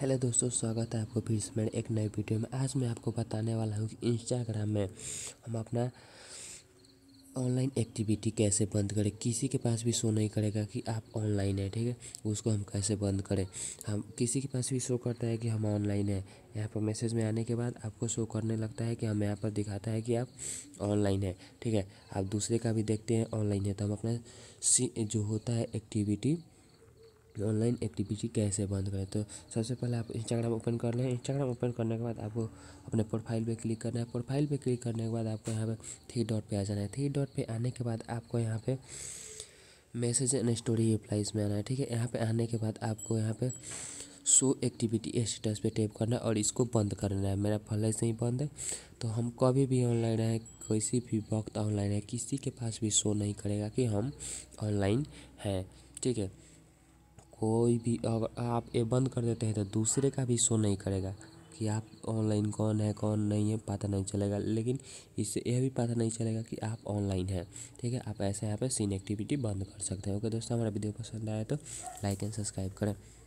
hello दोस्तों स्वागत है आपको फिर से मेरे एक नए वीडियो में आज मैं आपको बताने वाला हूँ कि इंस्टाग्राम में हम अपना ऑनलाइन एक्टिविटी कैसे बंद करें किसी के पास भी शो नहीं करेगा कि आप ऑनलाइन है ठीक है उसको हम कैसे बंद करें हम किसी के पास भी शो करता है कि हम ऑनलाइन है यहाँ पर मैसेज में आने के बाद आपको शो करने लगता है कि हम यहाँ पर दिखाता है कि आप ऑनलाइन है ठीक है आप दूसरे का भी देखते हैं ऑनलाइन है तो हम अपना जो होता है एक्टिविटी कि ऑनलाइन एक्टिविटी कैसे बंद करें तो सबसे पहले आप इंस्टाग्राम ओपन कर लें इंस्टाग्राम ओपन करने के बाद आपको अपने प्रोफाइल पे क्लिक करना है प्रोफाइल पे क्लिक करने के बाद आपको यहाँ पे थ्री डॉट पे आ जाना है थ्री डॉट पे आने के बाद आपको यहाँ पे मैसेज एंड स्टोरी रिप्लाइज में आना है ठीक है यहाँ पर आने के बाद आपको यहाँ पर शो एक्टिविटी स्टेटस पे टैप करना है और इसको बंद करना है मेरा पहले से ही बंद है तो हम कभी भी ऑनलाइन है किसी भी वक्त ऑनलाइन है किसी के पास भी शो नहीं करेगा कि हम ऑनलाइन हैं ठीक है कोई भी अगर आप ये बंद कर देते हैं तो दूसरे का भी शो नहीं करेगा कि आप ऑनलाइन कौन है कौन नहीं है पता नहीं चलेगा लेकिन इससे यह भी पता नहीं चलेगा कि आप ऑनलाइन हैं ठीक है आप ऐसे यहाँ पे सीन एक्टिविटी बंद कर सकते हैं ओके दोस्तों हमारा वीडियो पसंद आया तो लाइक एंड सब्सक्राइब करें